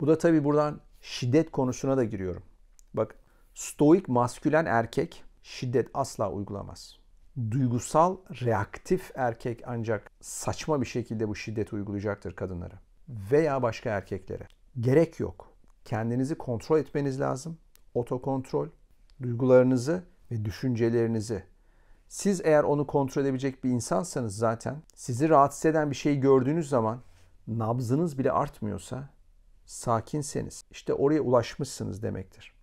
Bu da tabii buradan şiddet konusuna da giriyorum. Bak stoik maskülen erkek şiddet asla uygulamaz. Duygusal reaktif erkek ancak saçma bir şekilde bu şiddet uygulayacaktır kadınlara veya başka erkeklere. Gerek yok. Kendinizi kontrol etmeniz lazım. Otokontrol, duygularınızı ve düşüncelerinizi. Siz eğer onu kontrol edebilecek bir insansanız zaten sizi rahatsız eden bir şey gördüğünüz zaman nabzınız bile artmıyorsa sakinseniz işte oraya ulaşmışsınız demektir.